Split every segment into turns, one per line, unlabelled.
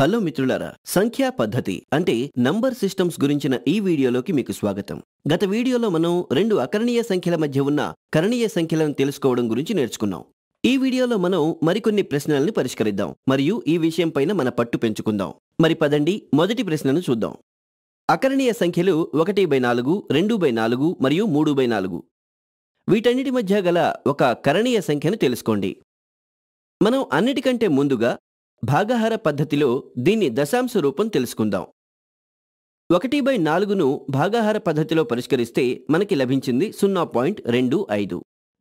hello మిత్రులారా సంఖ్యా పద్ధతి అంటే నంబర్ సిస్టమ్స్ గురించిన ఈ వీడియోలోకి మీకు స్వాగతం గత వీడియోలో మనం రెండు అకరణీయ సంఖ్యల మధ్య ఉన్న కరణీయ సంఖ్యలను తెలుసుకోవడం గురించి నేర్చుకున్నాం ఈ వీడియోలో మనం మరికొన్ని ప్రశ్నలను పరిష్కరిద్దాం మరియు ఈ విషయం పైన మన పట్టు పెంచుకుందాం మరి పదండి మొదటి ప్రశ్నను చూద్దాం అకరణీయ సంఖ్యలు ఒకటి బై నాలుగు రెండు బై నాలుగు మరియు మూడు బై నాలుగు వీటన్నిటి మధ్య గల ఒక కరణీయ సంఖ్యను తెలుసుకోండి మనం అన్నిటికంటే ముందుగా భాగహార పద్ధతిలో దీన్ని దశాంశ రూపం తెలుసుకుందాం ఒకటి బై నాలుగును భాగాహార పద్ధతిలో పరిష్కరిస్తే మనకి లభించింది సున్నా పాయింట్ రెండు ఐదు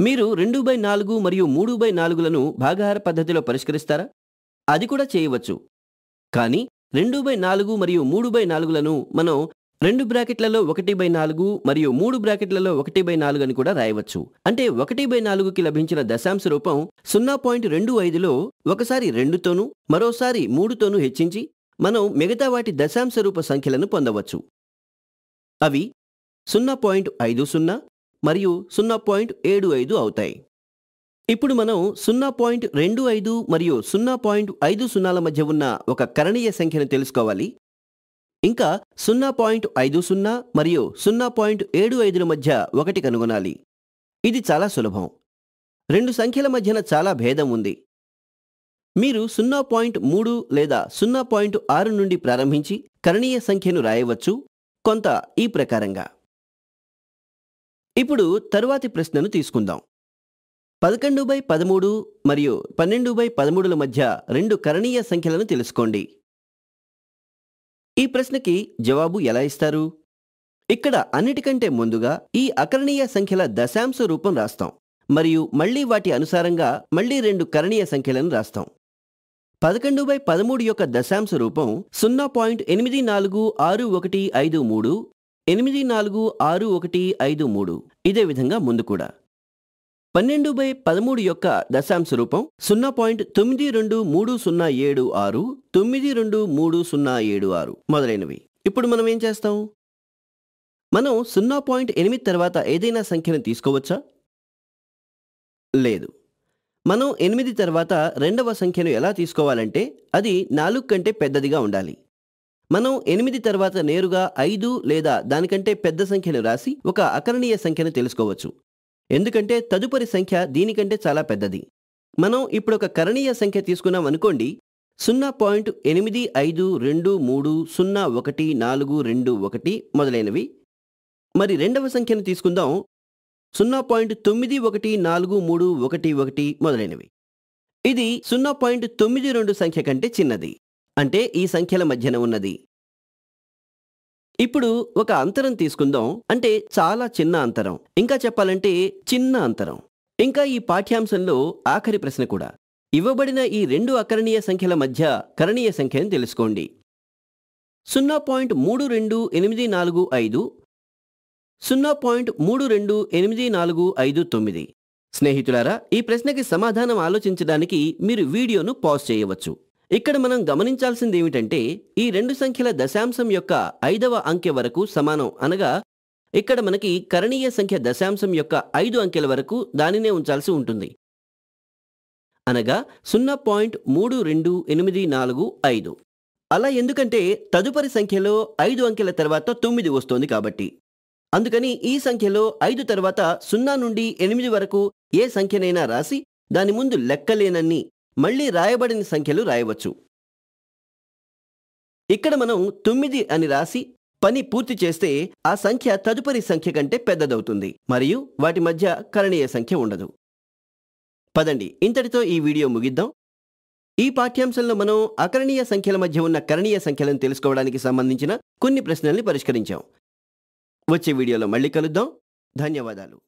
మీరు రెండు బై నాలుగు మరియు మూడు బై నాలుగులను భాగాహార పద్ధతిలో పరిష్కరిస్తారా అది కూడా చేయవచ్చు కానీ రెండు బై నాలుగు మరియు మూడు బై నాలుగులను మనం రెండు బ్రాకెట్లలో ఒకటి బై నాలుగు మరియు మూడు బ్రాకెట్లలో ఒకటి బై నాలుగు అని కూడా రాయవచ్చు అంటే ఒకటి బై నాలుగుకి లభించిన దశాంశ రూపం సున్నా పాయింట్ రెండు ఐదులో ఒకసారి రెండుతోనూ మరోసారి మూడుతోనూ హెచ్చించి మనం మిగతా వాటి దశాంశ రూప సంఖ్యలను పొందవచ్చు అవి సున్నా పాయింట్ ఐదు సున్నా మరియు సున్నా పాయింట్ ఏడు ఐదు అవుతాయి ఇప్పుడు మనం సున్నా పాయింట్ రెండు ఐదు మరియు సున్నా పాయింట్ ఐదు సున్నాల మధ్య ఉన్న ఒక కరణీయ సంఖ్యను తెలుసుకోవాలి ఇంకా సున్నా పాయింట్ ఐదు సున్నా మరియు సున్నా పాయింట్ ఏడు ఐదుల మధ్య ఒకటి కనుగొనాలి ఇది చాలా సులభం రెండు సంఖ్యల మధ్యన చాలా భేదం ఉంది మీరు సున్నా పాయింట్ మూడు లేదా సున్నా పాయింట్ ఆరు నుండి ప్రారంభించి కరణీయ సంఖ్యను రాయవచ్చు కొంత ఈ ప్రకారంగా ఇప్పుడు తరువాతి ప్రశ్నను తీసుకుందాం పదకొండు బై పదమూడు మరియు పన్నెండు బై పదమూడుల మధ్య రెండు కరణీయ సంఖ్యలను తెలుసుకోండి ఈ ప్రశ్నకి జవాబు ఎలా ఇస్తారు ఇక్కడ అన్నిటికంటే ముందుగా ఈ అకరణీయ సంఖ్యల దశాంశ రూపం రాస్తాం మరియు మళ్లీ వాటి అనుసారంగా మళ్లీ రెండు కరణీయ సంఖ్యలను రాస్తాం పదకొండు బై పదమూడు యొక్క దశాంశ రూపం సున్నా పాయింట్ ఎనిమిది నాలుగు ఆరు ఒకటి ఐదు మూడు ఎనిమిది నాలుగు ఆరు ఒకటి ఐదు మూడు ఇదే విధంగా ముందు కూడా పన్నెండు బై పదమూడు యొక్క దశాంశ రూపం సున్నా పాయింట్ తొమ్మిది రెండు మూడు సున్నా ఏడు ఆరు తొమ్మిది రెండు మూడు సున్నా ఏడు ఆరు మొదలైనవి ఇప్పుడు మనం ఏం చేస్తాం మనం సున్నా పాయింట్ ఎనిమిది తర్వాత ఏదైనా సంఖ్యను తీసుకోవచ్చా లేదు మనం ఎనిమిది తర్వాత రెండవ సంఖ్యను ఎలా తీసుకోవాలంటే అది నాలుగు కంటే పెద్దదిగా ఉండాలి మనం ఎనిమిది తర్వాత నేరుగా ఐదు లేదా దానికంటే పెద్ద సంఖ్యను రాసి ఒక అకరణీయ సంఖ్యను తెలుసుకోవచ్చు ఎందుకంటే తదుపరి సంఖ్య దీనికంటే చాలా పెద్దది మనం ఇప్పుడు ఒక కరణీయ సంఖ్య తీసుకున్నాం అనుకోండి సున్నా పాయింట్ ఎనిమిది ఐదు రెండు మూడు సున్నా ఒకటి నాలుగు రెండు ఒకటి మొదలైనవి మరి రెండవ సంఖ్యను తీసుకుందాం సున్నా పాయింట్ తొమ్మిది ఒకటి నాలుగు మూడు ఒకటి ఒకటి మొదలైనవి ఇది సున్నా పాయింట్ తొమ్మిది రెండు సంఖ్య కంటే చిన్నది అంటే ఈ సంఖ్యల మధ్యన ఉన్నది ఇప్పుడు ఒక అంతరం తీసుకుందాం అంటే చాలా చిన్న అంతరం ఇంకా చెప్పాలంటే చిన్న అంతరం ఇంకా ఈ పాఠ్యాంశంలో ఆఖరి ప్రశ్న కూడా ఇవ్వబడిన ఈ రెండు అకరణీయ సంఖ్యల మధ్య కరణీయ సంఖ్యను తెలుసుకోండి సున్నా పాయింట్ మూడు రెండు ఎనిమిది నాలుగు ఐదు సున్నా పాయింట్ మూడు రెండు ఎనిమిది నాలుగు ఐదు తొమ్మిది స్నేహితులారా ఈ ప్రశ్నకి సమాధానం ఆలోచించడానికి మీరు వీడియోను పాజ్ చేయవచ్చు ఇక్కడ మనం గమనించాల్సింది ఏమిటంటే ఈ రెండు సంఖ్యల దశాంశం యొక్క ఐదవ అంకె వరకు సమానం అనగా ఇక్కడ మనకి కరణీయ సంఖ్య దశాంశం యొక్క ఐదు అంకెల వరకు దానినే ఉంచాల్సి ఉంటుంది అనగా సున్నా పాయింట్ మూడు రెండు ఎనిమిది నాలుగు ఐదు అలా ఎందుకంటే తదుపరి సంఖ్యలో ఐదు అంకెల తర్వాత తొమ్మిది వస్తోంది కాబట్టి అందుకని ఈ సంఖ్యలో ఐదు తర్వాత సున్నా నుండి ఎనిమిది వరకు ఏ సంఖ్యనైనా రాసి దాని ముందు లెక్కలేనన్ని మళ్ళీ రాయబడిన సంఖ్యలు రాయవచ్చు ఇక్కడ మనం తొమ్మిది అని రాసి పని పూర్తి చేస్తే ఆ సంఖ్య తదుపరి సంఖ్య కంటే పెద్దదవుతుంది మరియు వాటి మధ్య కరణీయ సంఖ్య ఉండదు పదండి ఇంతటితో ఈ వీడియో ముగిద్దాం ఈ పాఠ్యాంశంలో మనం అకరణీయ సంఖ్యల మధ్య ఉన్న కరణీయ సంఖ్యలను తెలుసుకోవడానికి సంబంధించిన కొన్ని ప్రశ్నల్ని పరిష్కరించాం వచ్చే వీడియోలో మళ్ళీ కలుద్దాం ధన్యవాదాలు